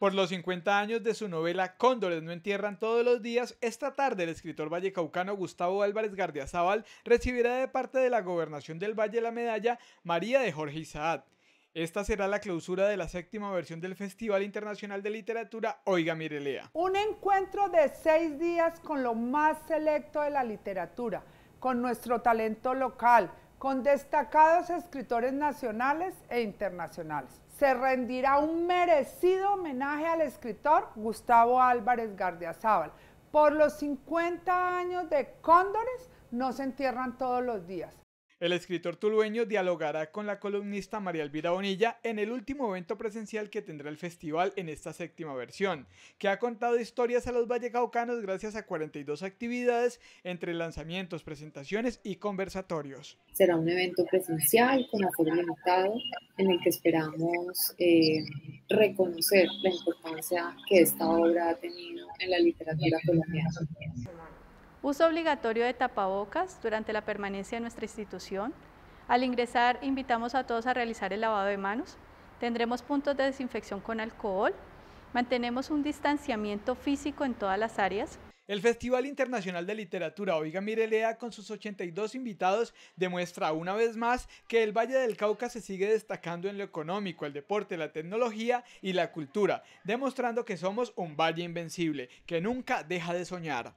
Por los 50 años de su novela Cóndores no entierran todos los días, esta tarde el escritor vallecaucano Gustavo Álvarez Gardiazabal recibirá de parte de la Gobernación del Valle la medalla María de Jorge Isaac. Esta será la clausura de la séptima versión del Festival Internacional de Literatura Oiga Mirelea. Un encuentro de seis días con lo más selecto de la literatura, con nuestro talento local, con destacados escritores nacionales e internacionales. Se rendirá un merecido homenaje al escritor Gustavo Álvarez Gardiazabal. Por los 50 años de Cóndores no se entierran todos los días. El escritor tulueño dialogará con la columnista María Elvira Bonilla en el último evento presencial que tendrá el festival en esta séptima versión, que ha contado historias a los vallecaucanos gracias a 42 actividades entre lanzamientos, presentaciones y conversatorios. Será un evento presencial con aforo limitado en el que esperamos eh, reconocer la importancia que esta obra ha tenido en la literatura colombiana. Uso obligatorio de tapabocas durante la permanencia en nuestra institución. Al ingresar, invitamos a todos a realizar el lavado de manos. Tendremos puntos de desinfección con alcohol. Mantenemos un distanciamiento físico en todas las áreas. El Festival Internacional de Literatura Oiga Mirelea, con sus 82 invitados, demuestra una vez más que el Valle del Cauca se sigue destacando en lo económico, el deporte, la tecnología y la cultura, demostrando que somos un valle invencible, que nunca deja de soñar.